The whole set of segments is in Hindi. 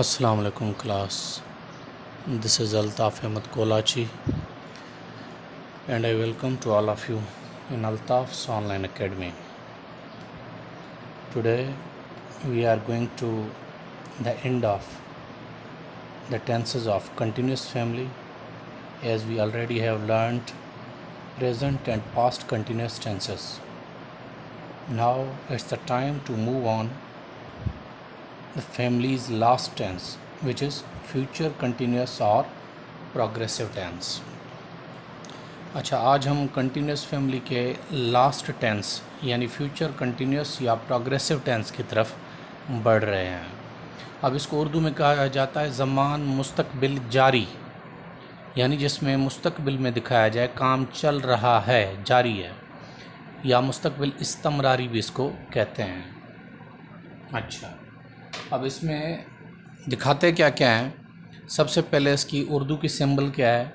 Assalamu alaikum class this is Altaf Ahmed Kolachi and I welcome to all of you in Altaf's online academy today we are going to the end of the tenses of continuous family as we already have learned present and past continuous tenses now it's the time to move on the family's last tense, which is future continuous or progressive tense. अच्छा आज हम कंटिन्यूस फैमिली के लास्ट टेंस यानी फ्यूचर कंटिन्यूस या प्रोग्रेसिव टेंस की तरफ बढ़ रहे हैं अब इसको उर्दू में कहा जाता है ज़मान मुस्तकबिल जारी यानी जिसमें मुस्तकबिल में दिखाया जाए काम चल रहा है जारी है या मुस्तकबिल इस्तमरारी भी इसको कहते हैं अच्छा अब इसमें दिखाते क्या क्या हैं सबसे पहले इसकी उर्दू की सिंबल क्या है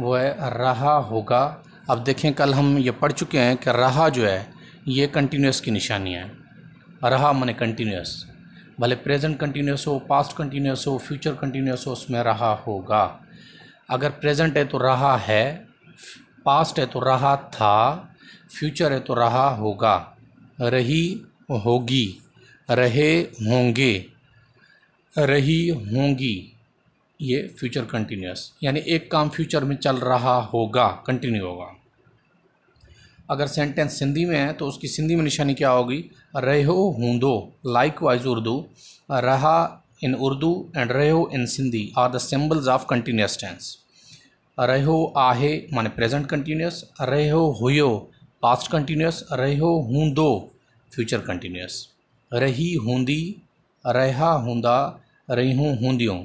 वो है रहा होगा अब देखें कल हम ये पढ़ चुके हैं कि रहा जो है ये कंटिन्यूस की निशानी है रहा मैंने कंटिन्यूस भले प्रेजेंट कंटिन्यूस हो पास्ट कंटिन्यूस हो फ्यूचर कंटिन्यूस हो उसमें रहा होगा अगर प्रेजेंट है तो रहा है पास्ट है तो रहा था फ्यूचर है तो रहा होगा रही होगी रहे होंगे रही होंगी ये फ्यूचर कंटिन्यूस यानी एक काम फ्यूचर में चल रहा होगा कंटिन्यू होगा अगर सेंटेंस सिंधी में है तो उसकी सिंधी में निशानी क्या होगी रहो दो लाइक वाइज उर्दू रहा इन उर्दू एंड रहो in Sindhi are the symbols of continuous tense रहो आहे माने प्रेजेंट कंटिन्यूस रहो हुयो पास्ट कंटिन्यूस रहो दो फ्यूचर कंटिन्यूस रही हूंदी रहा हूंदा रही हूंदियूं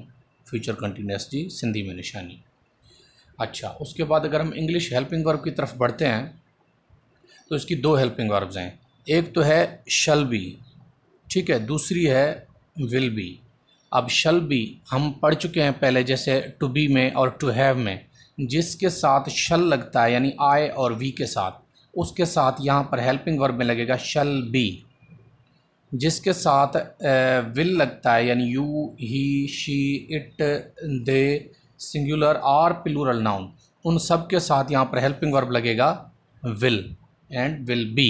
फ्यूचर कंटिन्यूस जी सिंधी में निशानी अच्छा उसके बाद अगर हम इंग्लिश हेल्पिंग वर्ब की तरफ बढ़ते हैं तो इसकी दो हेल्पिंग वर्ब्स हैं एक तो है शल बी ठीक है दूसरी है विल बी अब शल बी हम पढ़ चुके हैं पहले जैसे टू बी में और टू हैव में जिसके साथ शल लगता है यानी आए और वी के साथ उसके साथ यहाँ पर हेल्पिंग वर्ब में लगेगा शल बी जिसके साथ विल लगता है यानी you he she it they singular or plural noun उन सब के साथ यहाँ पर हेल्पिंग वर्ब लगेगा विल एंड विल बी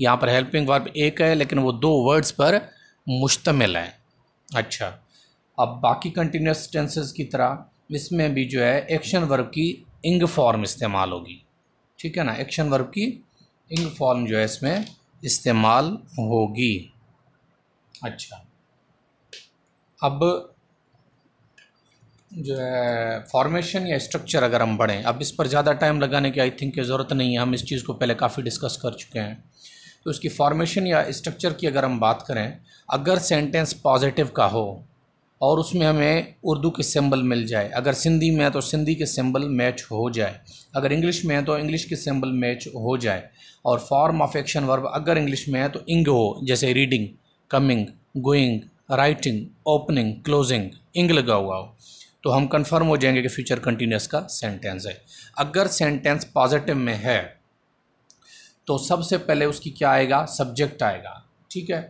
यहाँ पर हेल्पिंग वर्ब एक है लेकिन वो दो वर्ड्स पर मुश्तमिल है अच्छा अब बाकी कंटिन्यूस टेंसेस की तरह इसमें भी जो है एक्शन वर्ब की इंग फॉर्म इस्तेमाल होगी ठीक है ना एक्शन वर्ब की इंग फॉर्म जो है इसमें इस्तेमाल होगी अच्छा अब जो है फॉर्मेशन या स्ट्रक्चर अगर हम बढ़ें अब इस पर ज़्यादा टाइम लगाने की आई थिंक की ज़रूरत नहीं है हम इस चीज़ को पहले काफ़ी डिस्कस कर चुके हैं तो उसकी फॉर्मेशन या स्ट्रक्चर की अगर हम बात करें अगर सेंटेंस पॉजिटिव का हो और उसमें हमें उर्दू के सिंबल मिल जाए अगर सिंधी में है तो सिंधी के सिंबल मैच हो जाए अगर इंग्लिश में है तो इंग्लिश के सिंबल मैच हो जाए और फॉर्म ऑफ एक्शन वर्ब अगर इंग्लिश में है तो इंग हो जैसे reading coming going writing opening closing ing लगा हुआ हो तो हम कंफर्म हो जाएंगे कि फ्यूचर कंटिन्यूस का सेंटेंस है अगर सेंटेंस पॉजिटिव में है तो सबसे पहले उसकी क्या आएगा सब्जेक्ट आएगा ठीक है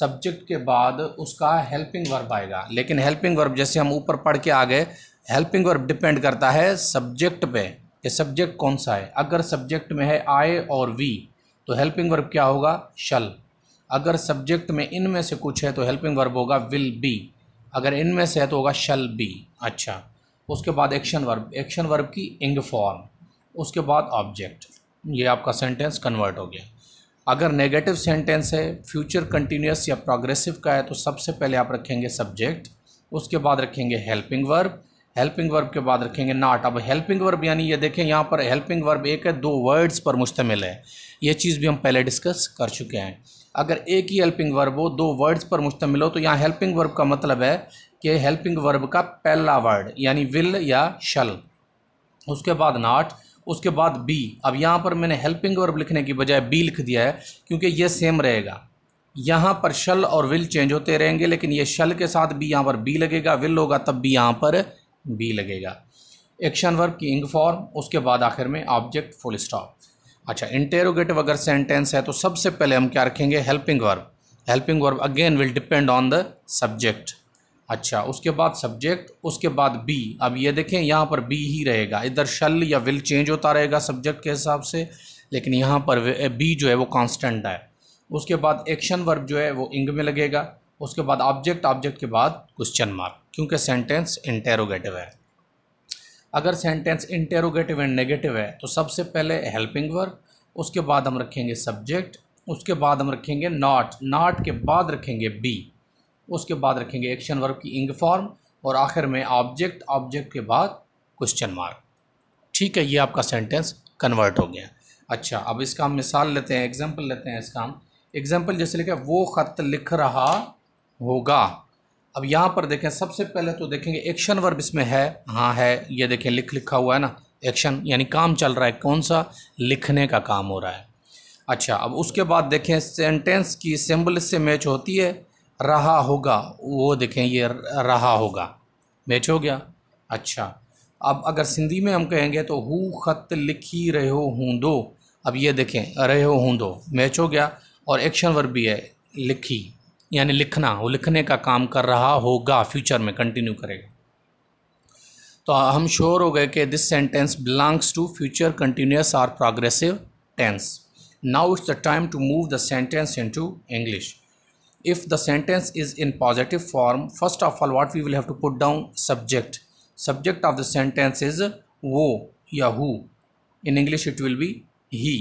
सब्जेक्ट के बाद उसका हेल्पिंग वर्ब आएगा लेकिन हेल्पिंग वर्ब जैसे हम ऊपर पढ़ के आ गए हेल्पिंग वर्ब डिपेंड करता है सब्जेक्ट पे कि सब्जेक्ट कौन सा है अगर सब्जेक्ट में है आए और वी तो हेल्पिंग वर्ब क्या होगा शल अगर सब्जेक्ट में इन में से कुछ है तो हेल्पिंग वर्ब होगा विल बी अगर इनमें से है तो होगा शल बी अच्छा उसके बाद एक्शन वर्ब एक्शन वर्ब की इंग फॉर्म उसके बाद ऑब्जेक्ट ये आपका सेंटेंस कन्वर्ट हो गया अगर नेगेटिव सेंटेंस है फ्यूचर कंटिन्यूस या प्रोग्रेसिव का है तो सबसे पहले आप रखेंगे सब्जेक्ट उसके बाद रखेंगे हेल्पिंग वर्ब हेल्पिंग वर्ब के बाद रखेंगे नाट अब हेल्पिंग वर्ब यानी ये देखें यहाँ पर हेल्पिंग वर्ब एक है दो वर्ड्स पर मुश्तमिल है ये चीज़ भी हम पहले डिस्कस कर चुके हैं अगर एक ही हेल्पिंग वर्ब हो दो वर्ड्स पर मुश्तमिल हो तो यहाँ हेल्पिंग वर्ब का मतलब है कि हेल्पिंग वर्ब का पहला वर्ड यानी विल या शल उसके बाद नाट उसके बाद बी अब यहाँ पर मैंने हेल्पिंग वर्ब लिखने की बजाय बी लिख दिया है क्योंकि ये सेम रहेगा यहाँ पर शल और विल चेंज होते रहेंगे लेकिन ये शल के साथ भी यहाँ पर बी लगेगा विल होगा तब भी यहाँ पर बी लगेगा एक्शन वर्ब की इंग फॉर्म उसके बाद आखिर में ऑब्जेक्ट फुल स्टॉप अच्छा इंटेरोगेटिव अगर सेंटेंस है तो सबसे पहले हम क्या रखेंगे helping verb helping verb again will depend on the subject अच्छा उसके बाद सब्जेक्ट उसके बाद बी अब ये देखें यहाँ पर बी ही रहेगा इधर शल या विल चेंज होता रहेगा सब्जेक्ट के हिसाब से लेकिन यहाँ पर बी eh, जो है वो कांस्टेंट है उसके बाद एक्शन वर्ब जो है वो इंग में लगेगा उसके बाद ऑब्जेक्ट ऑब्जेक्ट के बाद क्वेश्चन मार्क क्योंकि सेंटेंस इंटेरोगेटिव है अगर सेंटेंस इंटेरोगेटिव एंड नेगेटिव है तो सबसे पहले हेल्पिंग वर्क उसके बाद हम रखेंगे सब्जेक्ट उसके बाद हम रखेंगे नॉट नॉट के बाद रखेंगे बी उसके बाद रखेंगे एक्शन वर्ब की इंग फॉर्म और आखिर में ऑब्जेक्ट ऑब्जेक्ट के बाद क्वेश्चन मार्क ठीक है ये आपका सेंटेंस कन्वर्ट हो गया अच्छा अब इसका हम मिसाल लेते हैं एग्जाम्पल लेते हैं इसका हम एग्जाम्पल जैसे लिखा वो ख़त लिख रहा होगा अब यहाँ पर देखें सबसे पहले तो देखेंगे एक्शन वर्ब इसमें है हाँ है ये देखें लिख लिखा हुआ है ना एक्शन यानी काम चल रहा है कौन सा लिखने का काम हो रहा है अच्छा अब उसके बाद देखें सेंटेंस की सिम्बल से मैच होती है रहा होगा वो देखें ये रहा होगा मैच हो गया अच्छा अब अगर सिंधी में हम कहेंगे तो हु ख़त लिखी हो हूँ दो अब ये देखें हो हूँ दो मैच हो गया और एक्शन वर्ब भी है लिखी यानी लिखना वो लिखने का काम कर रहा होगा फ्यूचर में कंटिन्यू करेगा तो हम श्योर हो गए कि this sentence belongs to future continuous or progressive tense now it's the time to move the sentence into English if the sentence is in positive form first of all what we will have to put down subject subject of the sentence is वो या who in English it will be he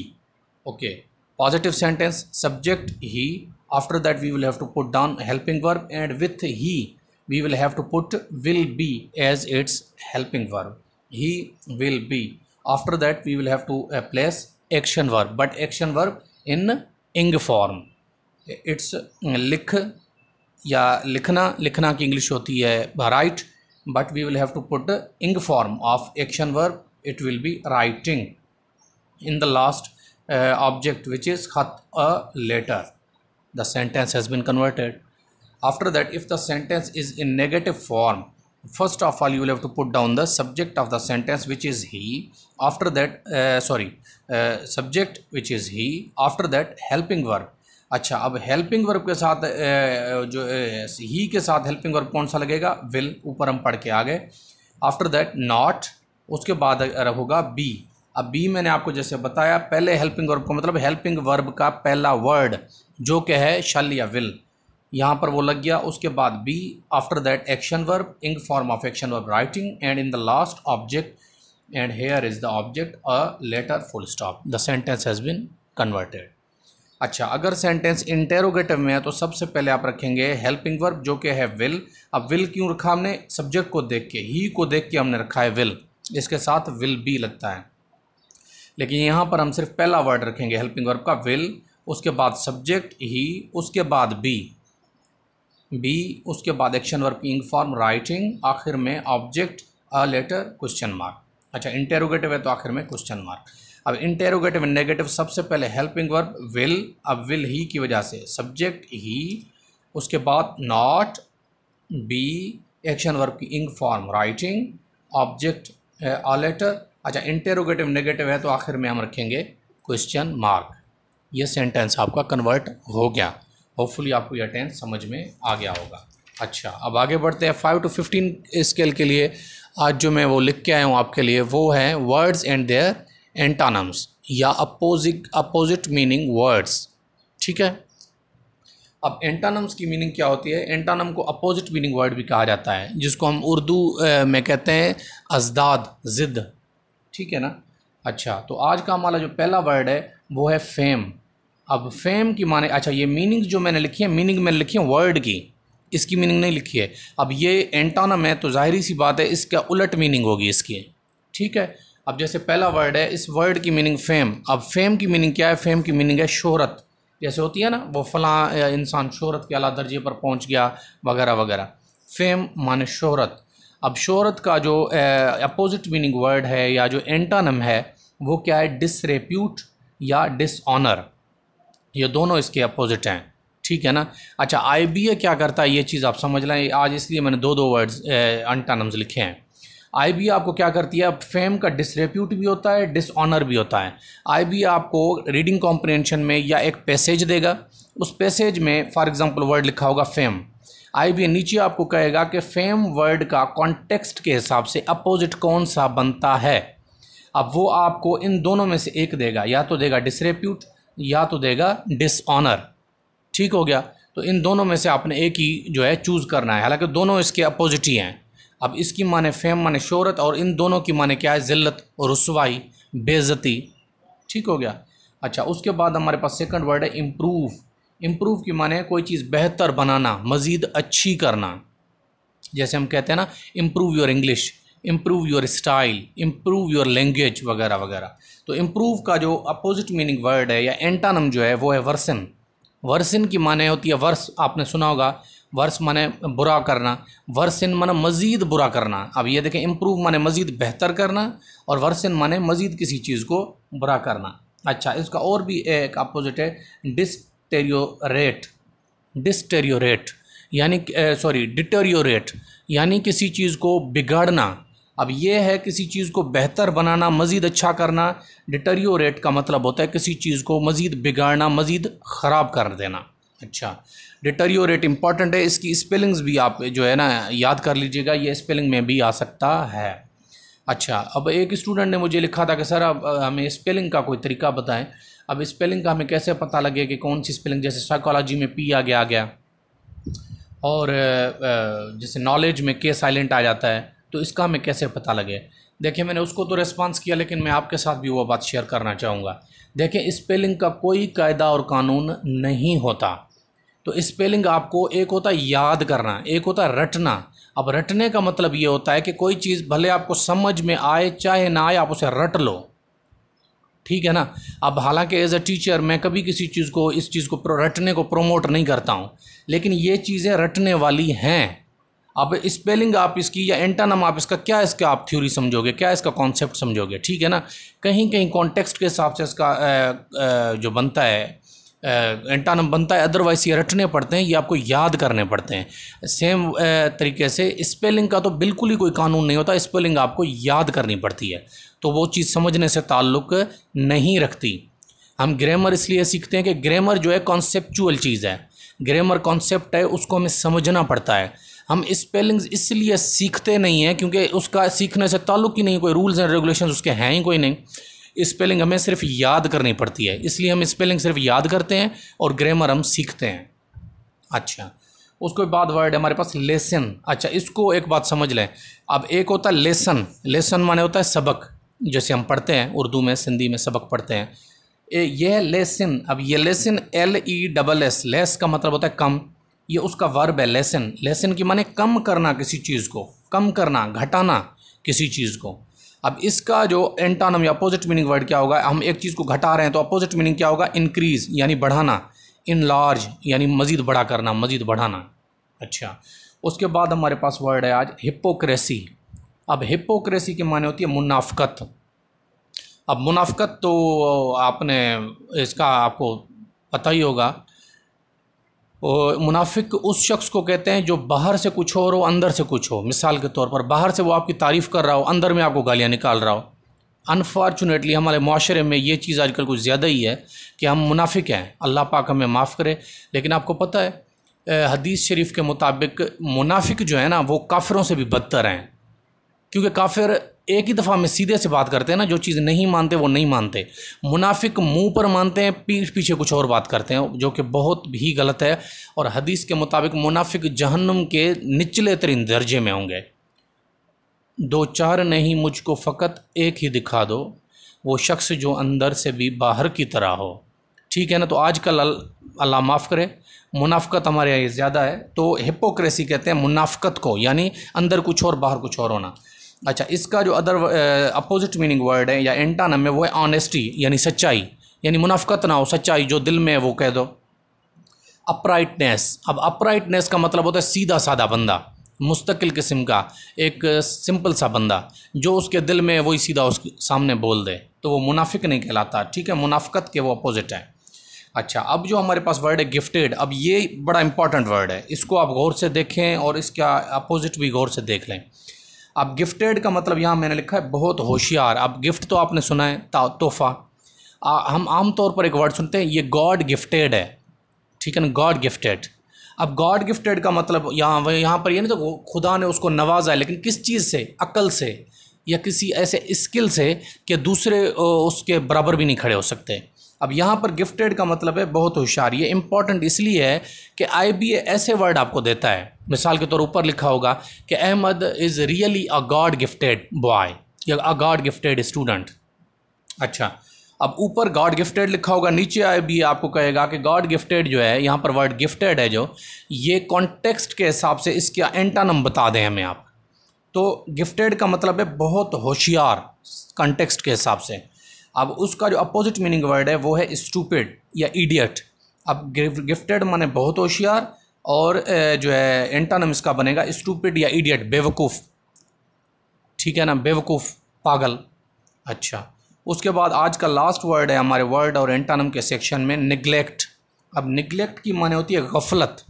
okay positive sentence subject he after that we will have to put down a helping verb and with he we will have to put will be as its helping verb he will be after that we will have to uh, place action verb but action verb in ing form it's uh, likh ya likhna likhna ki english hoti hai write but we will have to put the ing form of action verb it will be writing in the last uh, object which is khat a letter the sentence has been converted after that if the sentence is in negative form first of all you will have to put down the subject of the sentence which is he after that uh, sorry uh, subject which is he after that helping verb अच्छा अब हेल्पिंग वर्ब के साथ जो ही के साथ हेल्पिंग वर्ब कौन सा लगेगा विल ऊपर हम पढ़ के आ गए आफ्टर दैट नॉट उसके बाद होगा बी अब बी मैंने आपको जैसे बताया पहले हेल्पिंग वर्ब का मतलब हेल्पिंग वर्ब का पहला वर्ड जो कि है शल या विल यहाँ पर वो लग गया उसके बाद be after that action verb in form of action verb writing and in the last object and here is the object a letter full stop the sentence has been converted अच्छा अगर सेंटेंस इंटेरोगेटिव में है तो सबसे पहले आप रखेंगे हेल्पिंग वर्ब जो कि है विल अब विल क्यों रखा हमने सब्जेक्ट को देख के ही को देख के हमने रखा है विल इसके साथ विल बी लगता है लेकिन यहाँ पर हम सिर्फ पहला वर्ड रखेंगे हेल्पिंग वर्ब का विल उसके बाद सब्जेक्ट ही उसके बाद बी बी उसके बाद action verb ing form writing आखिर में object a letter question mark अच्छा इंटेरोगेटिव है तो आखिर में क्वेश्चन मार्क अब इंटेरोगेटिव नेगेटिव सबसे पहले हेल्पिंग वर्ब विल अब विल ही की वजह से सब्जेक्ट ही उसके बाद नॉट बी एक्शन वर्ब की ing form writing object a letter अच्छा इंटेरोगेटिव नेगेटिव है तो आखिर में हम रखेंगे क्वेश्चन मार्क ये सेंटेंस आपका कन्वर्ट हो गया होपफुली आपको यह टेंस समझ में आ गया होगा अच्छा अब आगे बढ़ते हैं फाइव टू फिफ्टीन स्केल के लिए आज जो मैं वो लिख के आया हूँ आपके लिए वो है वर्ड्स एंड देयर एंटानम्स या अपोजिट अपोजिट मीनिंग वर्ड्स ठीक है अब एंटानम्स की मीनिंग क्या होती है एंटानम को अपोजिट मीनिंग वर्ड भी कहा जाता है जिसको हम उर्दू में कहते हैं अजदाद ज़िद ठीक है ना अच्छा तो आज का हमारा जो पहला वर्ड है वो है फेम अब फेम की माने अच्छा ये मीनिंग जो मैंने लिखी है मीनिंग मैंने लिखी है वर्ड की इसकी मीनिंग नहीं लिखी है अब ये एंटानम है तो जाहिर सी बात है इसका उलट मीनिंग होगी इसकी ठीक है अब जैसे पहला वर्ड है इस वर्ड की मीनिंग फेम अब फेम की मीनिंग क्या है फेम की मीनिंग है शोहरत जैसे होती है ना वो फलां इंसान शोहरत के अला दर्जे पर पहुंच गया वगैरह वगैरह फेम माने शोहरत अब शोहरत का जो अपोजिट मीनिंग वर्ड है या जो एंटानम है वो क्या है डिसरेप्यूट या डिसऑनर ये दोनों इसके अपोजिट हैं ठीक है ना अच्छा आई बी ए क्या करता है ये चीज़ आप समझ लें आज इसलिए मैंने दो दो वर्ड्स एंटानम्स लिखे हैं आई बी आपको क्या करती है फेम का डिसरेप्यूट भी होता है डिसऑनर भी होता है आई बी आपको रीडिंग कॉम्प्रिहेंशन में या एक पैसेज देगा उस पैसेज में फॉर एग्ज़ाम्पल वर्ड लिखा होगा फेम आई भी नीचे आपको कहेगा कि फेम वर्ड का कॉन्टेक्स्ट के हिसाब से अपोजिट कौन सा बनता है अब वो आपको इन दोनों में से एक देगा या तो देगा डिसरेप्यूट या तो देगा डिसऑनर ठीक हो गया तो इन दोनों में से आपने एक ही जो है चूज़ करना है हालांकि दोनों इसके अपोजिट ही हैं अब इसकी माने फेम माने शोहरत और इन दोनों की माने क्या है ज़िल्लत रसवाई बेज़ती ठीक हो गया अच्छा उसके बाद हमारे पास सेकंड वर्ड है इम्प्रूव इम्प्रूव की माने कोई चीज़ बेहतर बनाना मज़ीद अच्छी करना जैसे हम कहते हैं ना improve your English improve your style improve your language वगैरह वगैरह तो इम्प्रूव का जो अपोजिट मीनिंग वर्ड है या एंटानम जो है वो है वर्सन वर्सन की माने होती है वर्स आपने सुना होगा वर्स माने बुरा करना वर्सन माने मज़ीद बुरा करना अब ये देखें इम्प्रूव माने मज़ीद बेहतर करना और वर्सन माने मज़ीद किसी चीज़ को बुरा करना अच्छा इसका और भी एक अपोजिट है डिस डिस्टेरियोरेट डिस्टेरियोरेट यानी सॉरी डिटेरियोरेट यानी किसी चीज़ को बिगाड़ना अब ये है किसी चीज़ को बेहतर बनाना मज़ीद अच्छा करना डिटेरियोरेट का मतलब होता है किसी चीज़ को मज़ीद बिगाड़ना मज़ीद ख़राब कर देना अच्छा डिटेरियोरेट इंपॉर्टेंट है इसकी स्पेलिंग्स भी आप जो है ना याद कर लीजिएगा ये स्पेलिंग में भी आ सकता है अच्छा अब एक स्टूडेंट ने मुझे लिखा था कि सर अब हमें स्पेलिंग का कोई तरीका बताएं अब स्पेलिंग का हमें कैसे पता लगे कि कौन सी स्पेलिंग जैसे साइकोलॉजी में पी आ गया आ गया और जैसे नॉलेज में के साइलेंट आ जाता है तो इसका हमें कैसे पता लगे देखिए मैंने उसको तो रिस्पांस किया लेकिन मैं आपके साथ भी वो बात शेयर करना चाहूँगा देखिए स्पेलिंग का कोई कायदा और कानून नहीं होता तो स्पेलिंग आपको एक होता याद करना एक होता रटना अब रटने का मतलब ये होता है कि कोई चीज़ भले आपको समझ में आए चाहे ना आए आप उसे रट लो ठीक है ना अब हालांकि एज अ टीचर मैं कभी किसी चीज़ को इस चीज़ को रटने को प्रोमोट नहीं करता हूँ लेकिन ये चीज़ें रटने वाली हैं अब स्पेलिंग आप इसकी या एंटानम आप इसका क्या इसका आप थ्योरी समझोगे क्या इसका कॉन्सेप्ट समझोगे ठीक है ना कहीं कहीं कॉन्टेक्स्ट के हिसाब से इसका आ, आ, जो बनता है एंटानम नम बनता है अदरवाइज ये रटने पड़ते हैं ये आपको याद करने पड़ते हैं सेम तरीके से स्पेलिंग का तो बिल्कुल ही कोई कानून नहीं होता स्पेलिंग आपको याद करनी पड़ती है तो वो चीज़ समझने से ताल्लुक़ नहीं रखती हम ग्रामर इसलिए सीखते हैं कि ग्रामर जो है कॉन्सेपचुअल चीज़ है ग्रामर कॉन्सेप्ट है उसको हमें समझना पड़ता है हम स्पेलिंग्स इसलिए सीखते नहीं हैं क्योंकि उसका सीखने से ताल्लुक़ ही नहीं कोई रूल्स एंड रेगुलेशन उसके हैं ही कोई नहीं स्पेलिंग हमें सिर्फ याद करनी पड़ती है इसलिए हम स्पेलिंग सिर्फ याद करते हैं और ग्रामर हम सीखते हैं अच्छा उसके बाद वर्ड है हमारे पास लेसन अच्छा इसको एक बात समझ लें अब एक होता है लेसन लेसन माने होता है सबक जैसे हम पढ़ते हैं उर्दू में सिंधी में सबक पढ़ते हैं ए, यह लेसन अब ये lesson L E double S less का मतलब होता है कम ये उसका वर्ब है लेसन लेसन की माने कम करना किसी चीज़ को कम करना घटाना किसी चीज़ को अब इसका जो एंटानम या अपोजिट मीनिंग वर्ड क्या होगा हम एक चीज़ को घटा रहे हैं तो अपोजिट मीनिंग क्या होगा इंक्रीज़ यानी बढ़ाना इन लार्ज यानी मज़ीद बड़ा करना मज़ीद बढ़ाना अच्छा उसके बाद हमारे पास वर्ड है आज हिपोक्रेसी अब हिपोक्रेसी के माने होती है मुनाफ़त अब मुनाफ़त तो आपने इसका आपको पता ही होगा मुनाफिक उस शख्स को कहते हैं जो बाहर से कुछ हो और वो अंदर से कुछ हो मिसाल के तौर पर बाहर से वो आपकी तारीफ़ कर रहा हो अंदर में आपको गालियाँ निकाल रहा हो अनफॉर्चुनेटली हमारे माशरे में ये चीज़ आजकल कुछ ज़्यादा ही है कि हम मुनाफिक हैं अल्लाह पाक हमें माफ़ करे लेकिन आपको पता है हदीस शरीफ के मुताबिक मुनाफिक जो है ना वो काफिरों से भी बदतर हैं क्योंकि काफिर एक ही दफ़ा में सीधे से बात करते हैं ना जो चीज़ नहीं मानते वो नहीं मानते मुनाफिक मुंह पर मानते हैं पीठ पीछे कुछ और बात करते हैं जो कि बहुत ही गलत है और हदीस के मुताबिक मुनाफिक जहन्नम के निचले तरीन दर्जे में होंगे दो चार नहीं मुझको फ़कत एक ही दिखा दो वो शख्स जो अंदर से भी बाहर की तरह हो ठीक है ना तो आज कल अल्लाह माफ़ करे मुनाफ़त हमारे यहाँ ज़्यादा है तो हिपोक्रेसी कहते हैं मुनाफ़त को यानी अंदर कुछ और बाहर कुछ और होना अच्छा इसका जो अदर अपोजिट मीनिंग वर्ड है या एंटानम में वो है ऑनेस्टी यानी सच्चाई यानी मुनाफ्त ना हो सच्चाई जो दिल में है वो कह दो अपराइटनेस अब अपराइटनेस का मतलब होता है सीधा साधा बंदा मुस्तकिल किस्म का एक सिंपल uh, सा बंदा जो उसके दिल में वही सीधा उसके सामने बोल दे तो वो मुनाफिक नहीं कहलाता ठीक है मुनाफ़त के वो अपोजिट हैं अच्छा अब जो हमारे पास वर्ड है गिफ्टेड अब ये बड़ा इंपॉर्टेंट वर्ड है इसको आप गौर से देखें और इसका अपोजिट भी गौर से देख लें अब गिफ्टेड का मतलब यहाँ मैंने लिखा है बहुत होशियार अब गिफ्ट तो आपने सुना है तोहफा हम आम तौर पर एक वर्ड सुनते हैं ये गॉड गिफ्टेड है ठीक है ना गॉड गिफ्टेड अब गॉड गिफ्टेड का मतलब यहाँ यहाँ पर ये नहीं तो खुदा ने उसको नवाजा है लेकिन किस चीज़ से अकल से या किसी ऐसे स्किल से कि दूसरे उसके बराबर भी नहीं खड़े हो सकते अब यहाँ पर गिफ्टेड का मतलब है बहुत होशियार ये इंपॉर्टेंट इसलिए है कि आई बी ऐसे वर्ड आपको देता है मिसाल के तौर ऊपर लिखा होगा कि Ahmad is really a God gifted boy या अ गॉड गिफ्टेड स्टूडेंट अच्छा अब ऊपर गॉड गिफ्टेड लिखा होगा नीचे आए भी आपको कहेगा कि गॉड गिफ्टेड जो है यहाँ पर वर्ड गिफ्टेड है जो ये कॉन्टेक्स्ट के हिसाब से इसका एंटानम बता दें हमें आप तो गिफ्टेड का मतलब है बहुत होशियार कॉन्टेक्स्ट के हिसाब से अब उसका जो अपोजिट मीनिंग वर्ड है वो है स्टूपिड या इडियट अब गिफ्टेड माने बहुत होशियार और जो है एंटानम इसका बनेगा स्टूपिड या इडियट बेवकूफ़ ठीक है ना बेवकूफ़ पागल अच्छा उसके बाद आज का लास्ट वर्ड है हमारे वर्ड और एंटानम के सेक्शन में निगलेक्ट अब निगलेक्ट की माने होती है गफलत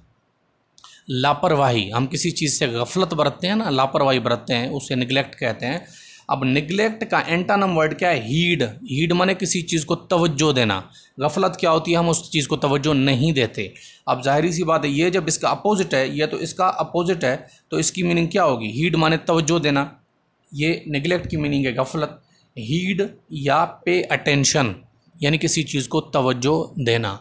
लापरवाही हम किसी चीज़ से गफलत बरतते हैं ना लापरवाही बरतते हैं उसे निगलेक्ट कहते हैं अब निगलेक्ट का एंटानम वर्ड क्या है हीड हीड माने किसी चीज़ को तवज्जो देना गफलत क्या होती है हम उस चीज़ को तवज्जो नहीं देते अब जाहिर सी बात है ये जब इसका अपोजिट है या तो इसका अपोजिट है तो इसकी मीनिंग क्या होगी हीड माने तवज्जो देना ये निगलेक्ट की मीनिंग है गफलत हीड या पे अटेंशन यानी किसी चीज़ को तवज्जो देना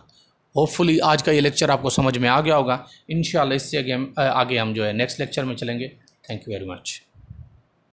होपफुली आज का ये लेक्चर आपको समझ में आ गया होगा इन इससे आगे हम आगे हम जो है नेक्स्ट लेक्चर में चलेंगे थैंक यू वेरी मच